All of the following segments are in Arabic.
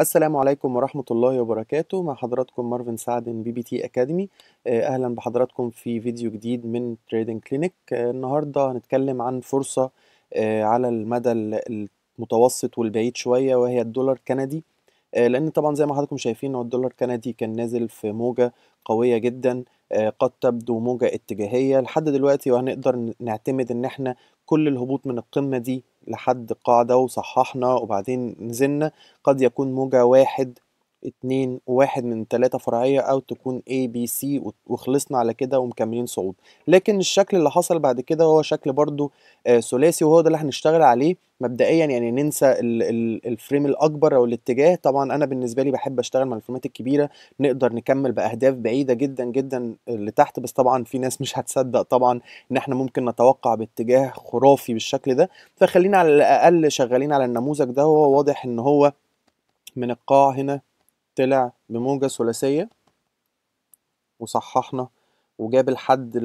السلام عليكم ورحمة الله وبركاته مع حضراتكم مارفن سعد من بي بي تي أكاديمي آه، أهلا بحضراتكم في فيديو جديد من تريدنج كلينيك آه، النهاردة هنتكلم عن فرصة آه، على المدى المتوسط والبعيد شوية وهي الدولار الكندي لأن طبعا زي ما حضراتكم شايفين هو الدولار الكندي كان نازل في موجة قوية جدا قد تبدو موجة اتجاهية لحد دلوقتي وهنقدر نعتمد إن احنا كل الهبوط من القمة دي لحد قاعدة وصححنا وبعدين نزلنا قد يكون موجة واحد اتنين واحد من تلاتة فرعية أو تكون اي بي سي وخلصنا على كده ومكملين صعود لكن الشكل اللي حصل بعد كده هو شكل برضو آه، ثلاثي وهو ده اللي هنشتغل عليه مبدئيا يعني ننسى الفريم الاكبر او الاتجاه طبعا انا بالنسبه لي بحب اشتغل مع الفريمات الكبيره نقدر نكمل باهداف بعيده جدا جدا آه، لتحت بس طبعا في ناس مش هتصدق طبعا ان احنا ممكن نتوقع باتجاه خرافي بالشكل ده فخلينا على الاقل شغالين على النموذج ده هو واضح ان هو من القاع هنا طلع بموجة ثلاثية وصححنا وجاب الحد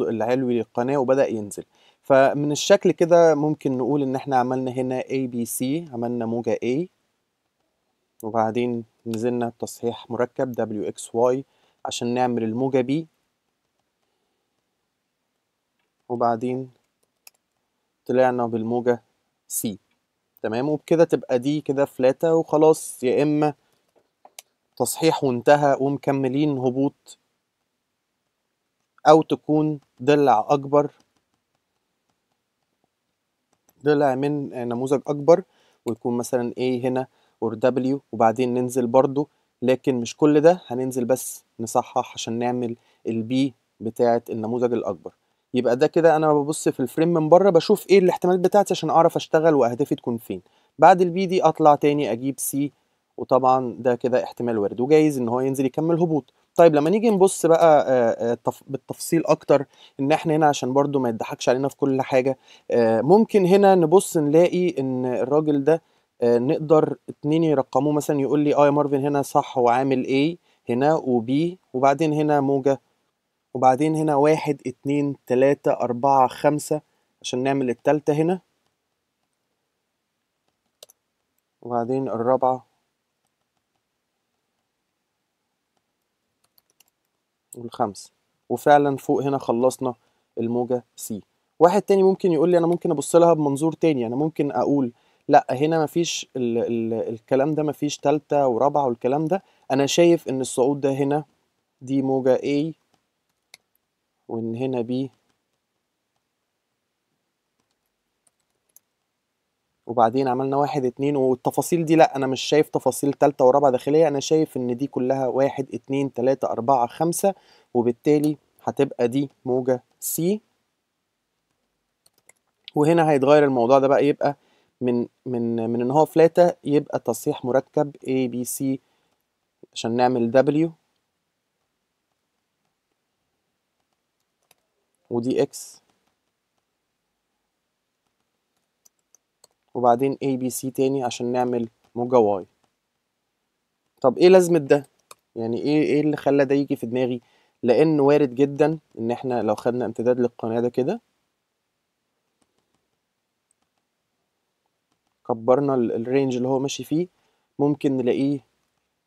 العلوي للقناة وبدأ ينزل فمن الشكل كده ممكن نقول ان احنا عملنا هنا ABC عملنا موجة A وبعدين نزلنا بتصحيح مركب WXY عشان نعمل الموجة B وبعدين طلعنا بالموجة C تمام وبكده تبقى دي كده فلاتة وخلاص يا إما تصحيح وانتهى ومكملين هبوط او تكون ضلع اكبر ضلع من نموذج اكبر ويكون مثلا A هنا اور W وبعدين ننزل برضو لكن مش كل ده هننزل بس نصحح عشان نعمل البي بتاعة النموذج الأكبر يبقى ده كده أنا ببص في الفريم من بره بشوف إيه الاحتمالات بتاعتي عشان أعرف أشتغل وأهدافي تكون فين بعد البي دي أطلع تاني أجيب سي وطبعا ده كده احتمال وارد وجايز ان هو ينزل يكمل هبوط طيب لما نيجي نبص بقى آه، آه، بالتفصيل اكتر ان احنا هنا عشان برضو ما يضحكش علينا في كل حاجه آه، ممكن هنا نبص نلاقي ان الراجل ده نقدر اتنين يرقموه مثلا يقول لي اه يا مارفن هنا صح وعامل ايه هنا وبي وبعدين هنا موجه وبعدين هنا واحد اتنين تلاتة أربعة خمسة عشان نعمل التالتة هنا وبعدين الرابعة والخمسة وفعلا فوق هنا خلصنا الموجة سي واحد تاني ممكن يقول لي انا ممكن ابص لها بمنظور تاني انا يعني ممكن اقول لا هنا مفيش الـ الـ الكلام ده مفيش تالتة ورابعة والكلام ده انا شايف ان الصعود ده هنا دي موجة A وان هنا B وبعدين عملنا واحد اتنين والتفاصيل دي لا انا مش شايف تفاصيل تالتة ورابعة داخلية انا شايف ان دي كلها واحد اتنين تلاتة اربعة خمسة وبالتالي هتبقى دي موجة سي وهنا هيتغير الموضوع ده بقى يبقى من من من ان هو فلاتة يبقى تصحيح مركب A B C عشان نعمل W ودي X وبعدين اي بي سي تاني عشان نعمل موجة واي طب ايه لازمة ده يعني ايه ايه اللي خلى ده يجي في دماغي لان وارد جدا ان احنا لو خدنا امتداد للقناة ده كده كبرنا الرينج اللي هو ماشي فيه ممكن نلاقيه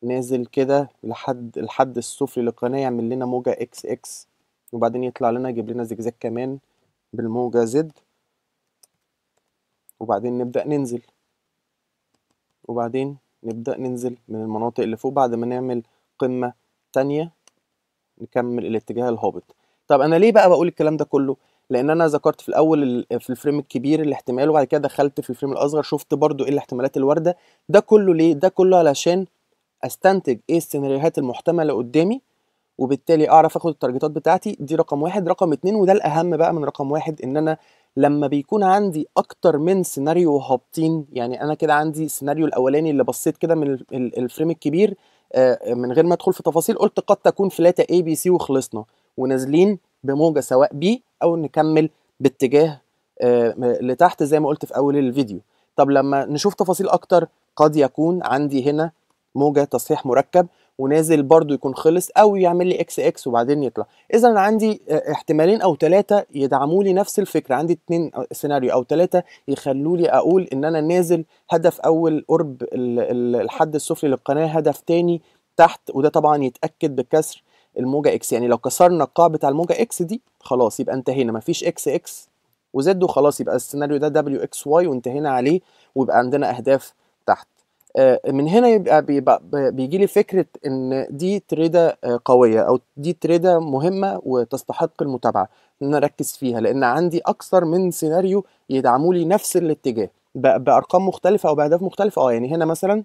نازل كده لحد الحد السفلي للقناة يعمل لنا موجة اكس اكس وبعدين يطلع لنا يجيب لنا زجزاج كمان بالموجة زد وبعدين نبدأ ننزل وبعدين نبدأ ننزل من المناطق اللي فوق بعد ما نعمل قمة تانية نكمل الاتجاه الهابط طب أنا ليه بقى بقول الكلام ده كله؟ لأن أنا ذكرت في الأول في الفريم الكبير الاحتمال وبعد كده دخلت في الفريم الأصغر شفت برضو إيه الاحتمالات الواردة ده كله ليه؟ ده كله علشان أستنتج إيه السيناريوهات المحتملة قدامي وبالتالي اعرف اخد التارجتات بتاعتي دي رقم واحد رقم اتنين وده الاهم بقى من رقم واحد ان انا لما بيكون عندي اكتر من سيناريو هابطين يعني انا كده عندي السيناريو الاولاني اللي بصيت كده من الفريم الكبير آه، آه، من غير ما ادخل في تفاصيل قلت قد تكون فلاتة اي بي سي وخلصنا ونازلين بموجة سواء بي او نكمل باتجاه آه، لتحت زي ما قلت في اول الفيديو طب لما نشوف تفاصيل اكتر قد يكون عندي هنا موجة تصحيح مركب ونازل برضو يكون خلص او يعمل لي اكس اكس وبعدين يطلع اذا انا عندي آه، احتمالين او ثلاثه يدعموا لي نفس الفكره عندي اثنين سيناريو آه، او ثلاثه يخلوا لي اقول ان انا نازل هدف اول قرب الحد السفلي للقناه هدف ثاني تحت وده طبعا يتاكد بكسر الموجه اكس يعني لو كسرنا القاع بتاع الموجه اكس دي خلاص يبقى انتهينا مفيش اكس اكس وزد وخلاص يبقى السيناريو ده دبليو اكس واي وانتهينا عليه ويبقى عندنا اهداف تحت آه، من هنا يبقى بيجي لي فكره ان دي تريده آه، قويه او دي تريده مهمه وتستحق المتابعه ان انا اركز فيها لان عندي اكثر من سيناريو يدعموا لي نفس الاتجاه بارقام مختلفه او باهداف مختلفه اه يعني هنا مثلا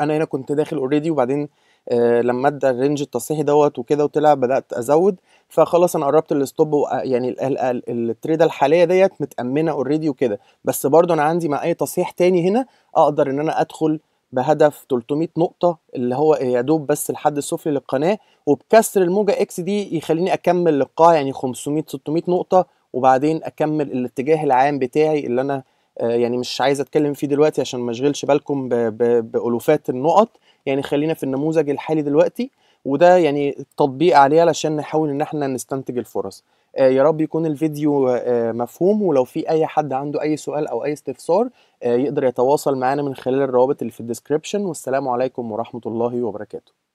انا هنا كنت داخل اوريدي وبعدين آه، لما ادى الرينج التصحيحي دوت وكده وطلع بدات ازود فخلاص انا قربت الستوب آه، يعني التريده الحاليه ديت متامنه اوريدي وكده بس برضو انا عندي مع اي تصحيح تاني هنا اقدر ان انا ادخل بهدف 300 نقطة اللي هو يا دوب بس الحد السفلي للقناة وبكسر الموجة اكس دي يخليني اكمل للقاع يعني 500 600 نقطة وبعدين اكمل الاتجاه العام بتاعي اللي انا آه، يعني مش عايز اتكلم فيه دلوقتي عشان ما اشغلش بالكم بالوفات النقط يعني خلينا في النموذج الحالي دلوقتي وده يعني تطبيق عليه علشان نحاول ان احنا نستنتج الفرص آه، يا رب يكون الفيديو آه، مفهوم ولو في اي حد عنده اي سؤال او اي استفسار يقدر يتواصل معانا من خلال الروابط اللي في الديسكريبشن والسلام عليكم ورحمه الله وبركاته